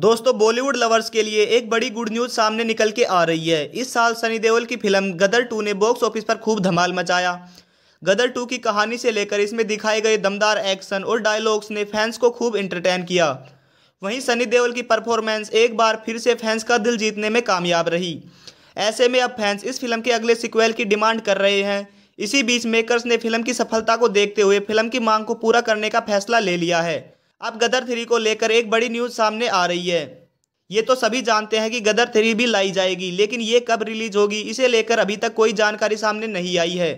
दोस्तों बॉलीवुड लवर्स के लिए एक बड़ी गुड न्यूज सामने निकल के आ रही है इस साल सनी देओल की फिल्म गदर टू ने बॉक्स ऑफिस पर खूब धमाल मचाया गदर टू की कहानी से लेकर इसमें दिखाए गए दमदार एक्शन और डायलॉग्स ने फैंस को खूब इंटरटेन किया वहीं सनी देओल की परफॉर्मेंस एक बार फिर से फैंस का दिल जीतने में कामयाब रही ऐसे में अब फैंस इस फिल्म के अगले सिक्वेल की डिमांड कर रहे हैं इसी बीच मेकर्स ने फिल्म की सफलता को देखते हुए फिल्म की मांग को पूरा करने का फैसला ले लिया है अब गदर थ्री को लेकर एक बड़ी न्यूज़ सामने आ रही है ये तो सभी जानते हैं कि गदर थ्री भी लाई जाएगी लेकिन ये कब रिलीज होगी इसे लेकर अभी तक कोई जानकारी सामने नहीं आई है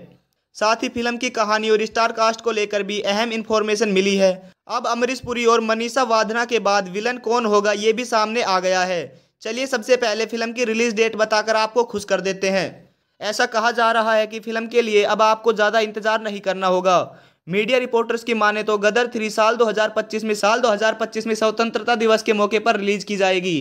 साथ ही फिल्म की कहानी और स्टार कास्ट को लेकर भी अहम इन्फॉर्मेशन मिली है अब अमरीश पुरी और मनीषा वाधना के बाद विलन कौन होगा ये भी सामने आ गया है चलिए सबसे पहले फिल्म की रिलीज डेट बताकर आपको खुश कर देते हैं ऐसा कहा जा रहा है कि फिल्म के लिए अब आपको ज़्यादा इंतज़ार नहीं करना होगा मीडिया रिपोर्टर्स की माने तो गदर थ्री साल 2025 में साल 2025 में स्वतंत्रता दिवस के मौके पर रिलीज की जाएगी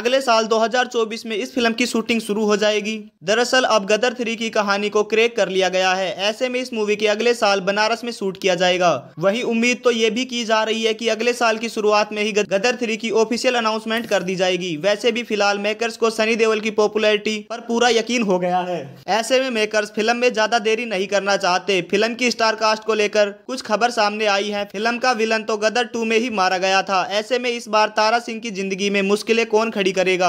अगले साल 2024 में इस फिल्म की शूटिंग शुरू हो जाएगी दरअसल अब गदर थ्री की कहानी को क्रेक कर लिया गया है ऐसे में इस मूवी के अगले साल बनारस में शूट किया जाएगा वही उम्मीद तो ये भी की जा रही है की अगले साल की शुरुआत में ही गदर थ्री की ऑफिशियल अनाउंसमेंट कर दी जाएगी वैसे भी फिलहाल मेकर्स को सनी देवल की पॉपुलरिटी पर पूरा यकीन हो गया है ऐसे में मेकर्स फिल्म में ज्यादा देरी नहीं करना चाहते फिल्म की स्टार कास्ट को लेकर कुछ खबर सामने आई है फिल्म का विलन तो गदर टू में ही मारा गया था ऐसे में इस बार तारा सिंह की जिंदगी में मुश्किलें कौन खड़ी करेगा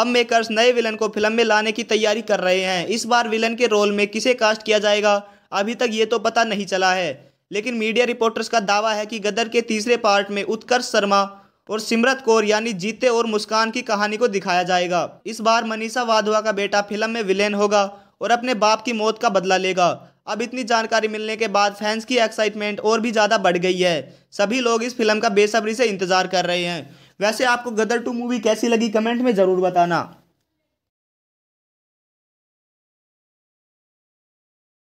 अब मेकर्स नए विलन को फिल्म में लाने की तैयारी कर रहे हैं इस बार विलन के रोल में किसे कास्ट किया जाएगा अभी तक ये तो पता नहीं चला है लेकिन मीडिया रिपोर्टर्स का दावा है कि गदर के तीसरे पार्ट में उत्कर्ष शर्मा और सिमरत कौर यानी जीते और मुस्कान की कहानी को दिखाया जाएगा इस बार मनीषा वाधवा का बेटा फिल्म में विलेन होगा और अपने बाप की मौत का बदला लेगा अब इतनी जानकारी मिलने के बाद फैंस की एक्साइटमेंट और भी ज़्यादा बढ़ गई है सभी लोग इस फिल्म का बेसब्री से इंतज़ार कर रहे हैं वैसे आपको गदर टू मूवी कैसी लगी कमेंट में ज़रूर बताना